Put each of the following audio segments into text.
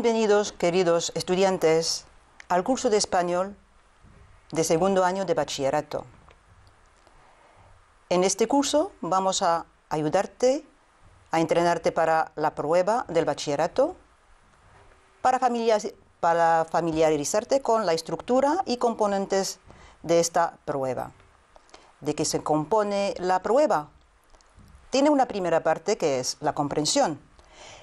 Bienvenidos, queridos estudiantes, al curso de español de segundo año de bachillerato. En este curso vamos a ayudarte a entrenarte para la prueba del bachillerato, para, familiarizarte con la estructura y componentes de esta prueba. ¿De qué se compone la prueba? Tiene una primera parte que es la comprensión.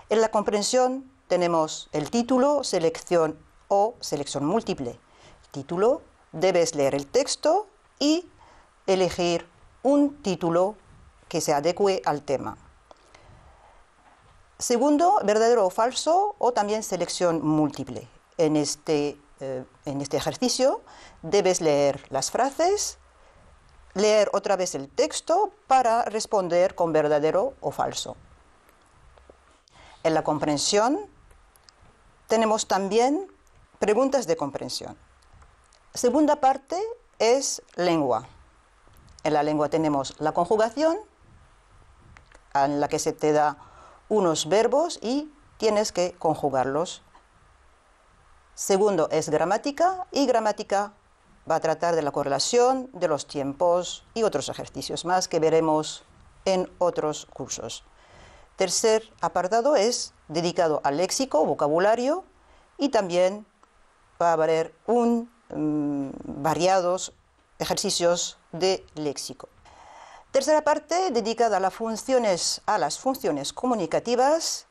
En la comprensión tenemos el título, selección o selección múltiple. Título, debes leer el texto y elegir un título que se adecue al tema. Segundo, verdadero o falso o también selección múltiple. En este, eh, en este ejercicio debes leer las frases, leer otra vez el texto para responder con verdadero o falso. En la comprensión tenemos también preguntas de comprensión. Segunda parte es lengua. En la lengua tenemos la conjugación, en la que se te da unos verbos y tienes que conjugarlos. Segundo es gramática y gramática va a tratar de la correlación de los tiempos y otros ejercicios más que veremos en otros cursos. Tercer apartado es dedicado al léxico, vocabulario y también va a haber un mm, variados ejercicios de léxico. Tercera parte dedicada a las funciones, a las funciones comunicativas.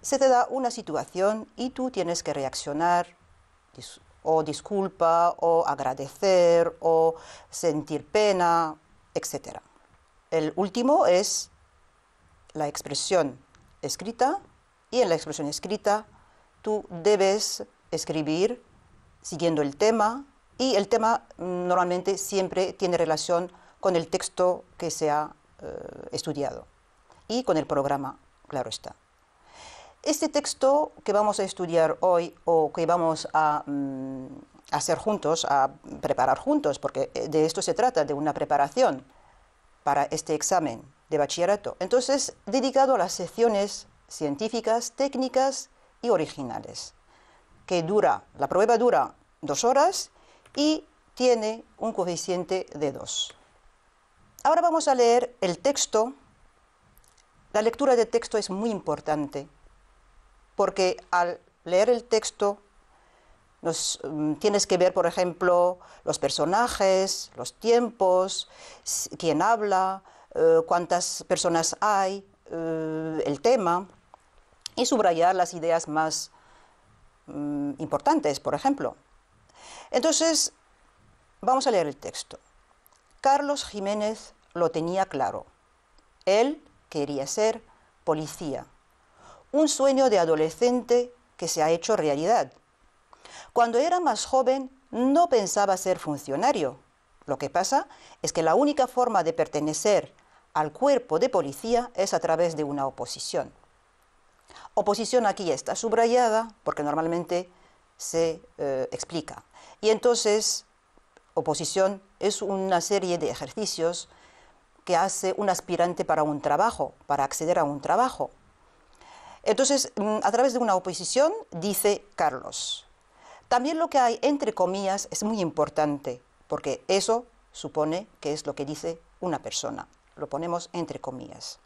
Se te da una situación y tú tienes que reaccionar o disculpa o agradecer o sentir pena, etc. El último es la expresión escrita y en la expresión escrita tú debes escribir siguiendo el tema y el tema mm, normalmente siempre tiene relación con el texto que se ha eh, estudiado y con el programa, claro está. Este texto que vamos a estudiar hoy o que vamos a mm, hacer juntos, a preparar juntos, porque eh, de esto se trata, de una preparación, para este examen de bachillerato. Entonces, dedicado a las secciones científicas, técnicas y originales, que dura, la prueba dura dos horas y tiene un coeficiente de dos. Ahora vamos a leer el texto. La lectura de texto es muy importante porque al leer el texto Mm, tienes que ver, por ejemplo, los personajes, los tiempos, quién habla, eh, cuántas personas hay, eh, el tema, y subrayar las ideas más mm, importantes, por ejemplo. Entonces, vamos a leer el texto. Carlos Jiménez lo tenía claro. Él quería ser policía. Un sueño de adolescente que se ha hecho realidad cuando era más joven no pensaba ser funcionario. Lo que pasa es que la única forma de pertenecer al cuerpo de policía es a través de una oposición. Oposición aquí está subrayada porque normalmente se eh, explica. Y entonces, oposición es una serie de ejercicios que hace un aspirante para un trabajo, para acceder a un trabajo. Entonces, mm, a través de una oposición, dice Carlos, también lo que hay entre comillas es muy importante, porque eso supone que es lo que dice una persona. Lo ponemos entre comillas.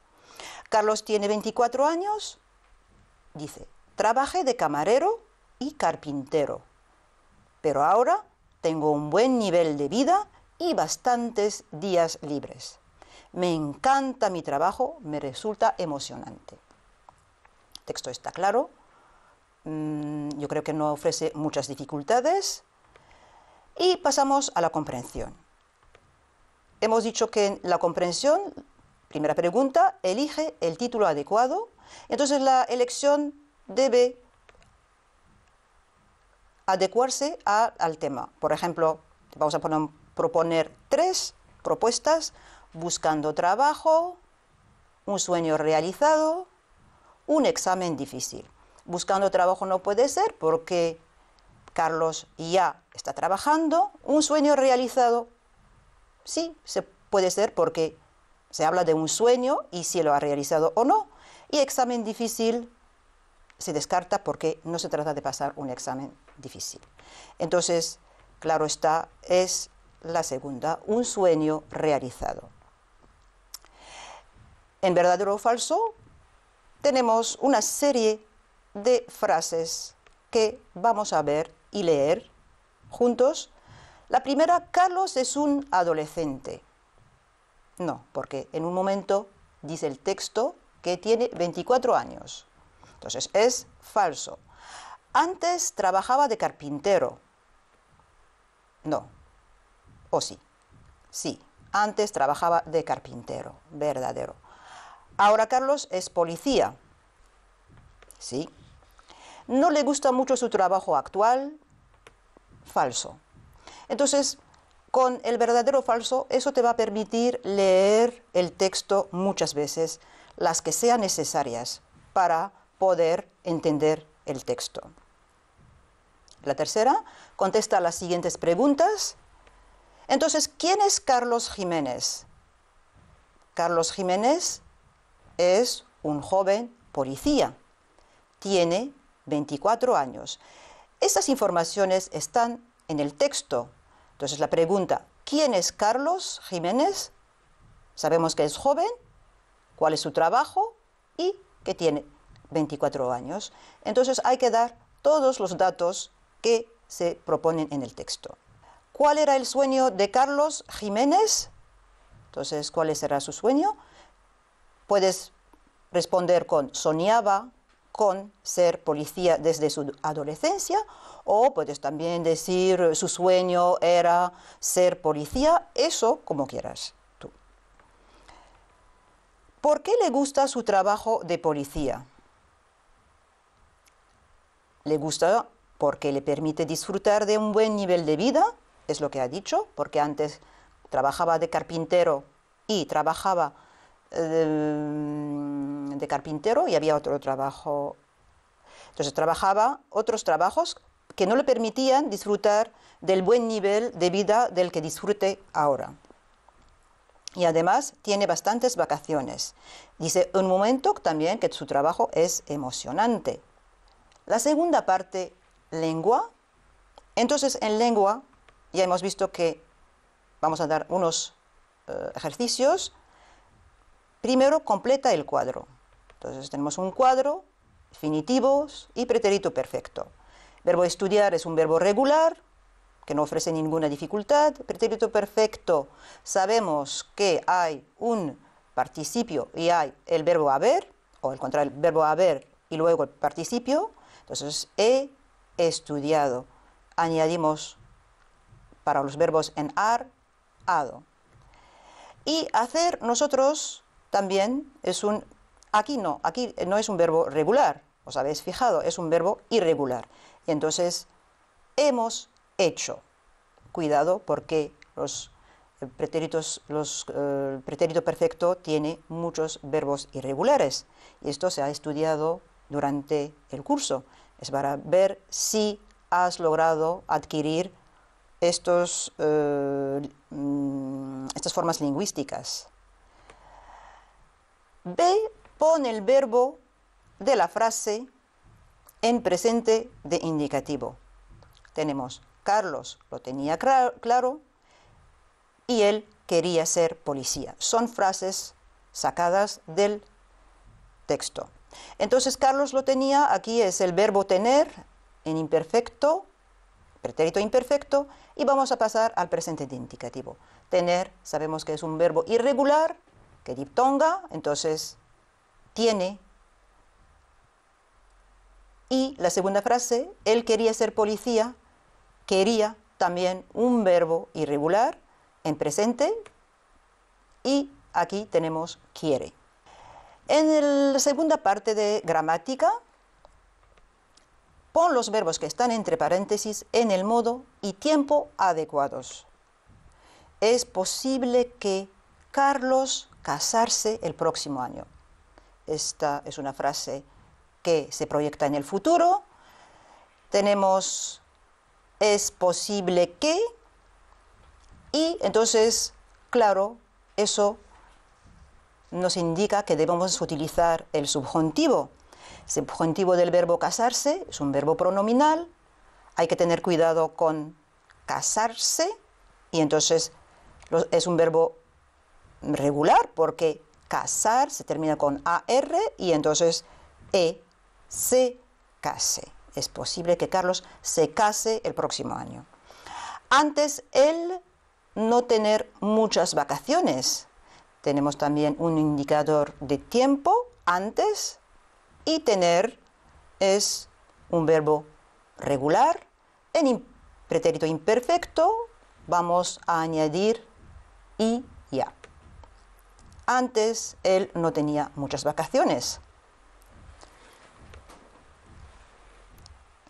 Carlos tiene 24 años, dice, trabajé de camarero y carpintero, pero ahora tengo un buen nivel de vida y bastantes días libres. Me encanta mi trabajo, me resulta emocionante. texto está claro, Mm, yo creo que no ofrece muchas dificultades. Y pasamos a la comprensión. Hemos dicho que en la comprensión, primera pregunta, elige el título adecuado. Entonces la elección debe adecuarse al tema. Por ejemplo, vamos a proponer tres propuestas, buscando trabajo, un sueño realizado, un examen difícil buscando trabajo no puede ser porque Carlos ya está trabajando, un sueño realizado, sí, se puede ser porque se habla de un sueño y si lo ha realizado o no. Y examen difícil se descarta porque no se trata de pasar un examen difícil. Entonces, claro está, es la segunda, un sueño realizado. En verdadero o falso, tenemos una serie de frases que vamos a ver y leer juntos. La primera, Carlos es un adolescente. No, porque en un momento dice el texto que tiene 24 años. Entonces es falso. Antes trabajaba de carpintero. No. ¿O sí? Sí, antes trabajaba de carpintero, verdadero. Ahora Carlos es policía. Sí, no le gusta mucho su trabajo actual, falso. Entonces, con el verdadero falso, eso te va a permitir leer el texto muchas veces, las que sean necesarias para poder entender el texto. La tercera, contesta las siguientes preguntas. Entonces, ¿quién es Carlos Jiménez? Carlos Jiménez es un joven policía. Tiene 24 años. Estas informaciones están en el texto. Entonces la pregunta, ¿quién es Carlos Jiménez? Sabemos que es joven, cuál es su trabajo y que tiene 24 años. Entonces hay que dar todos los datos que se proponen en el texto. ¿Cuál era el sueño de Carlos Jiménez? Entonces, ¿cuál será su sueño? Puedes responder con soñaba, con ser policía desde su adolescencia o puedes también decir su sueño era ser policía, eso como quieras tú. ¿Por qué le gusta su trabajo de policía? Le gusta porque le permite disfrutar de un buen nivel de vida, es lo que ha dicho, porque antes trabajaba de carpintero y trabajaba de carpintero y había otro trabajo. Entonces trabajaba otros trabajos que no le permitían disfrutar del buen nivel de vida del que disfrute ahora. Y además tiene bastantes vacaciones. Dice un momento también que su trabajo es emocionante. La segunda parte, lengua. Entonces en lengua ya hemos visto que vamos a dar unos eh, ejercicios Primero completa el cuadro. Entonces tenemos un cuadro, finitivos y pretérito perfecto. Verbo estudiar es un verbo regular que no ofrece ninguna dificultad. Pretérito perfecto, sabemos que hay un participio y hay el verbo haber, o el contrario, el verbo haber y luego el participio. Entonces, he estudiado. Añadimos para los verbos en ar, ado. Y hacer nosotros también es un... Aquí no, aquí no es un verbo regular, os habéis fijado, es un verbo irregular. Y entonces, hemos hecho. Cuidado porque los eh, pretéritos, los, eh, el pretérito perfecto tiene muchos verbos irregulares. Y esto se ha estudiado durante el curso. Es para ver si has logrado adquirir estos, eh, mm, estas formas lingüísticas. B pone el verbo de la frase en presente de indicativo. Tenemos Carlos lo tenía claro y él quería ser policía. Son frases sacadas del texto. Entonces Carlos lo tenía, aquí es el verbo tener en imperfecto, pretérito imperfecto, y vamos a pasar al presente de indicativo. Tener, sabemos que es un verbo irregular, diptonga, entonces tiene. Y la segunda frase, él quería ser policía, quería también un verbo irregular en presente y aquí tenemos quiere. En la segunda parte de gramática, pon los verbos que están entre paréntesis en el modo y tiempo adecuados. Es posible que Carlos casarse el próximo año. Esta es una frase que se proyecta en el futuro. Tenemos es posible que y entonces, claro, eso nos indica que debemos utilizar el subjuntivo. El subjuntivo del verbo casarse es un verbo pronominal. Hay que tener cuidado con casarse y entonces es un verbo regular porque casar se termina con AR y entonces E se case. Es posible que Carlos se case el próximo año. Antes el no tener muchas vacaciones. Tenemos también un indicador de tiempo antes y tener es un verbo regular. En pretérito imperfecto vamos a añadir y ya. Antes él no tenía muchas vacaciones.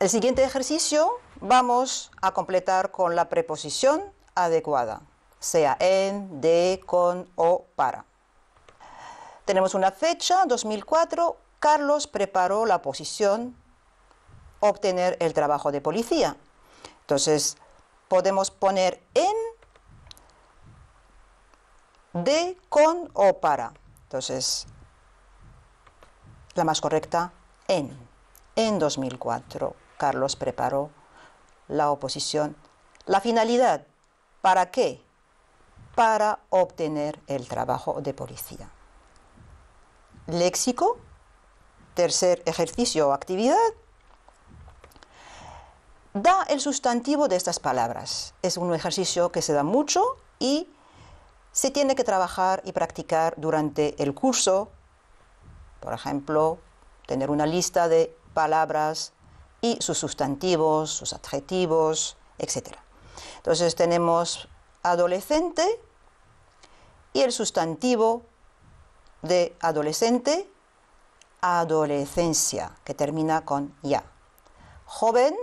El siguiente ejercicio vamos a completar con la preposición adecuada, sea en, de, con o para. Tenemos una fecha, 2004, Carlos preparó la posición obtener el trabajo de policía. Entonces, podemos poner en de, con o para. Entonces, la más correcta, en. En 2004, Carlos preparó la oposición. La finalidad, ¿para qué? Para obtener el trabajo de policía. Léxico, tercer ejercicio o actividad, da el sustantivo de estas palabras. Es un ejercicio que se da mucho y se tiene que trabajar y practicar durante el curso. Por ejemplo, tener una lista de palabras y sus sustantivos, sus adjetivos, etc. Entonces tenemos adolescente y el sustantivo de adolescente, adolescencia, que termina con ya. Joven,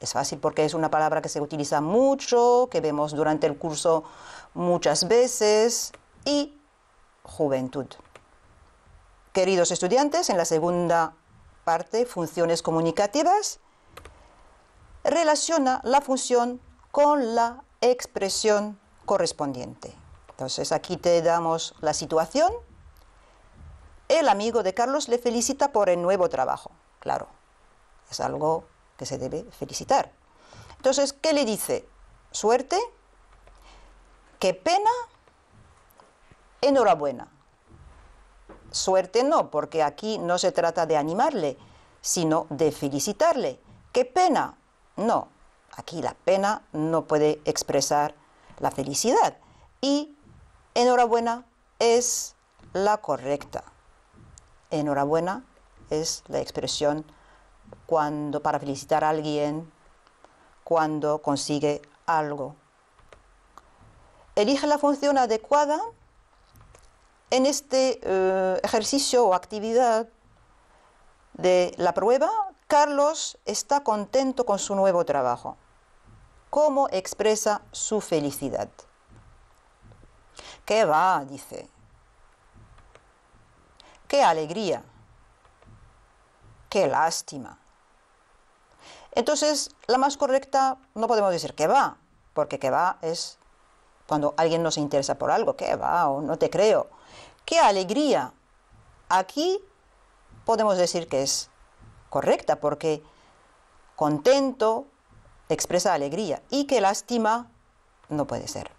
es fácil porque es una palabra que se utiliza mucho, que vemos durante el curso muchas veces y juventud. Queridos estudiantes, en la segunda parte, funciones comunicativas, relaciona la función con la expresión correspondiente. Entonces aquí te damos la situación. El amigo de Carlos le felicita por el nuevo trabajo. Claro, es algo que se debe felicitar. Entonces, ¿qué le dice? Suerte, ¿Qué pena? Enhorabuena. Suerte no, porque aquí no se trata de animarle, sino de felicitarle. ¿Qué pena? No, aquí la pena no puede expresar la felicidad. Y enhorabuena es la correcta. Enhorabuena es la expresión cuando para felicitar a alguien cuando consigue algo. Elige la función adecuada en este eh, ejercicio o actividad de la prueba. Carlos está contento con su nuevo trabajo. ¿Cómo expresa su felicidad? ¿Qué va? dice. ¡Qué alegría! ¡Qué lástima! Entonces, la más correcta no podemos decir que va, porque que va es cuando alguien no se interesa por algo, ¿qué va? O no te creo. ¡Qué alegría! Aquí podemos decir que es correcta porque contento expresa alegría y qué lástima no puede ser.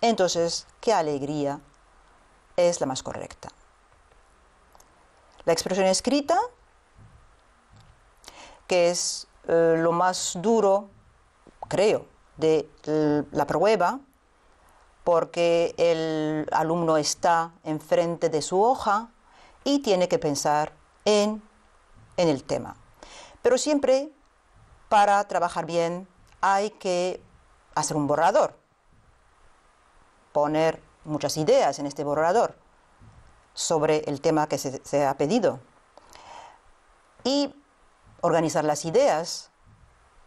Entonces, qué alegría es la más correcta. La expresión escrita, que es eh, lo más duro, creo, de la prueba, porque el alumno está enfrente de su hoja y tiene que pensar en, el tema. Pero siempre para trabajar bien hay que hacer un borrador, poner muchas ideas en este borrador sobre el tema que se ha pedido y organizar las ideas,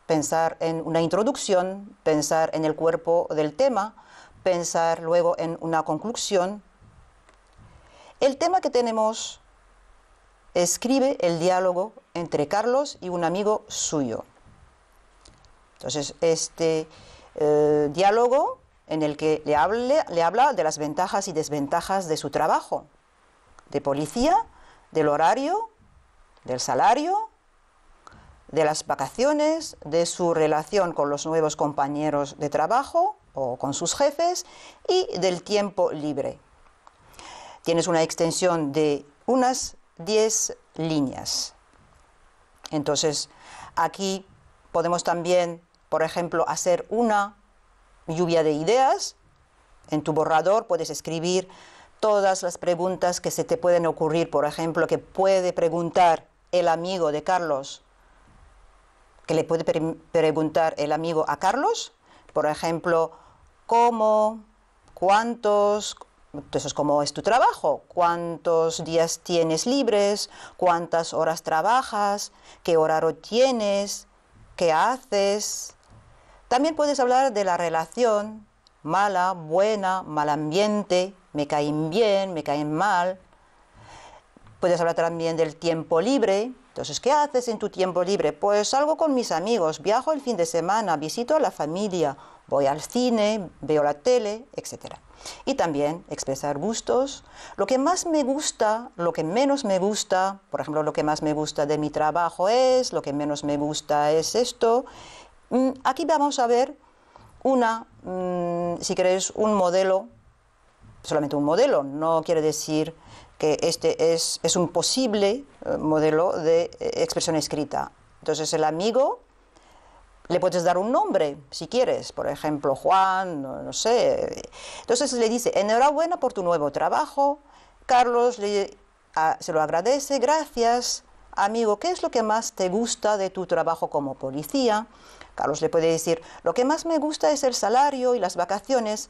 pensar en una introducción, pensar en el cuerpo del tema, pensar luego en una conclusión. El tema que tenemos escribe el diálogo entre Carlos y un amigo suyo. Entonces, este eh, diálogo en el que le habla de las ventajas y desventajas de su trabajo, de policía, del horario, del salario, de las vacaciones, de su relación con los nuevos compañeros de trabajo, o con sus jefes y del tiempo libre. Tienes una extensión de unas 10 líneas. Entonces, aquí podemos también, por ejemplo, hacer una lluvia de ideas. En tu borrador puedes escribir todas las preguntas que se te pueden ocurrir, por ejemplo, que puede preguntar el amigo de Carlos, que le puede preguntar el amigo a Carlos, por ejemplo, cómo, cuántos, entonces, ¿cómo es tu trabajo? ¿Cuántos días tienes libres? ¿Cuántas horas trabajas? ¿Qué horario tienes? ¿Qué haces? También puedes hablar de la relación mala, buena, mal ambiente, me caen bien, me caen mal. Puedes hablar también del tiempo libre. Entonces, ¿qué haces en tu tiempo libre? Pues salgo con mis amigos, viajo el fin de semana, visito a la familia, voy al cine, veo la tele, etcétera. Y también expresar gustos, lo que más me gusta, lo que menos me gusta, por ejemplo, lo que más me gusta de mi trabajo es, lo que menos me gusta es esto. Mm, aquí vamos a ver una, mm, si queréis, un modelo, solamente un modelo, no quiere decir que este es, es un posible eh, modelo de eh, expresión escrita. Entonces el amigo le puedes dar un nombre, si quieres, por ejemplo, Juan, no, sé. Entonces le dice, enhorabuena por tu nuevo trabajo. Carlos se lo agradece, gracias. Amigo, ¿qué es lo que más te gusta de tu trabajo como policía? Carlos le puede decir, lo que más me gusta es el salario y las vacaciones.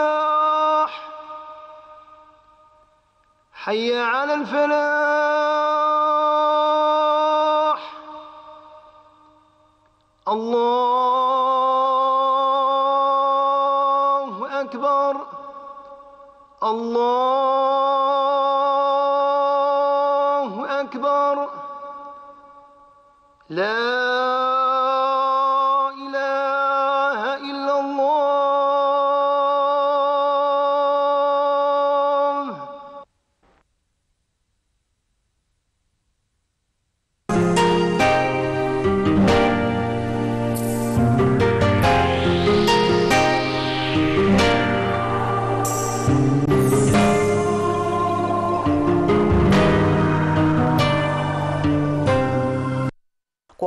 حي على الفلاح الله أكبر الله أكبر لا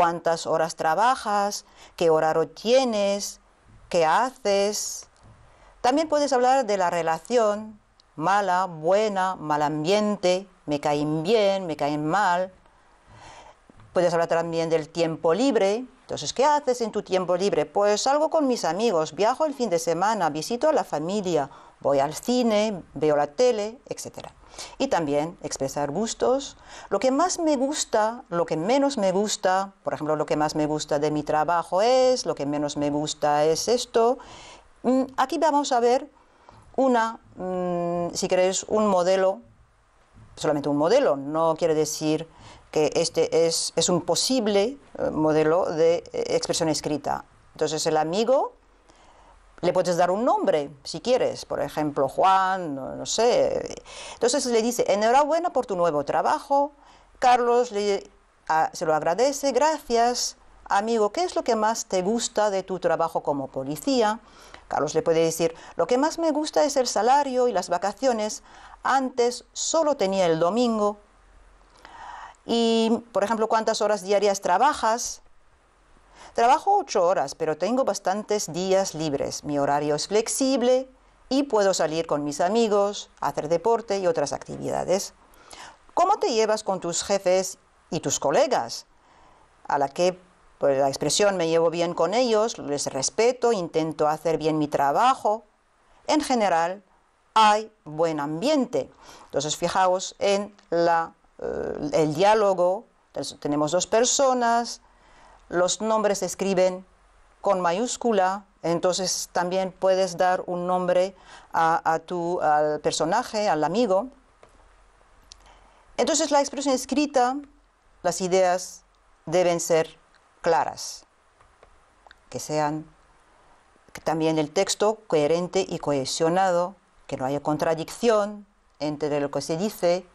cuántas horas trabajas, qué horario tienes, qué haces. También puedes hablar de la relación, mala, buena, mal ambiente, me caen bien, me caen mal. Puedes hablar también del tiempo libre. Entonces, ¿qué haces en tu tiempo libre? Pues salgo con mis amigos, viajo el fin de semana, visito a la familia, voy al cine, veo la tele, etcétera y también expresar gustos, lo que más me gusta, lo que menos me gusta, por ejemplo, lo que más me gusta de mi trabajo es, lo que menos me gusta es esto. Mm, aquí vamos a ver una, mm, si queréis, un modelo, solamente un modelo, no quiere decir que este es, es un posible eh, modelo de eh, expresión escrita. Entonces el amigo le puedes dar un nombre, si quieres, por ejemplo, Juan, no, sé. Entonces le dice, enhorabuena por tu nuevo trabajo. Carlos le, se lo agradece, gracias. Amigo, ¿qué es lo que más te gusta de tu trabajo como policía? Carlos le puede decir, lo que más me gusta es el salario y las vacaciones. Antes solo tenía el domingo. Y, por ejemplo, ¿cuántas horas diarias trabajas? Trabajo ocho horas, pero tengo bastantes días libres. Mi horario es flexible y puedo salir con mis amigos, hacer deporte y otras actividades. ¿Cómo te llevas con tus jefes y tus colegas? A la que por pues, la expresión me llevo bien con ellos, les respeto, intento hacer bien mi trabajo. En general, hay buen ambiente. Entonces, fijaos en eh, el diálogo. tenemos dos personas, los nombres se escriben con mayúscula, entonces también puedes dar un nombre a, tu, al personaje, al amigo. Entonces la expresión escrita, las ideas deben ser claras, que sean también el texto coherente y cohesionado, que no haya contradicción entre lo que se dice,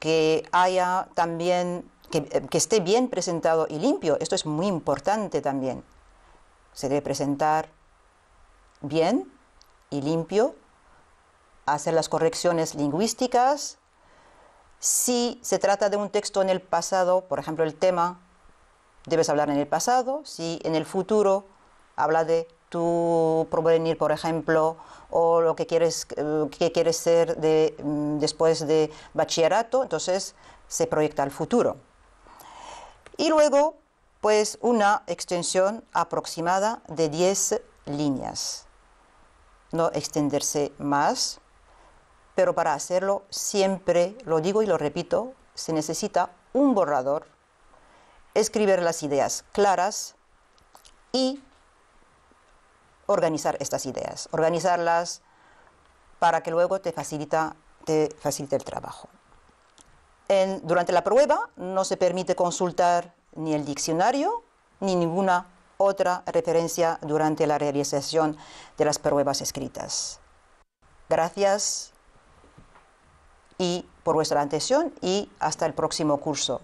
que haya también eh, que, esté bien presentado y limpio. Esto es muy importante también. Se debe presentar bien y limpio, hacer las correcciones lingüísticas. Si se trata de un texto en el pasado, por ejemplo, el tema, debes hablar en el pasado. Si en el futuro habla de tu provenir, por ejemplo, o lo que quieres, eh, que quieres ser mm, después de bachillerato, entonces se proyecta al futuro y luego pues una extensión aproximada de 10 líneas. No extenderse más, pero para hacerlo siempre, lo digo y lo repito, se necesita un borrador, escribir las ideas claras y organizar estas ideas, organizarlas para que luego te, facilita, te facilite el trabajo durante la prueba no se permite consultar ni el diccionario ni ninguna otra referencia durante la realización de las pruebas escritas. Gracias y por vuestra atención y hasta el próximo curso.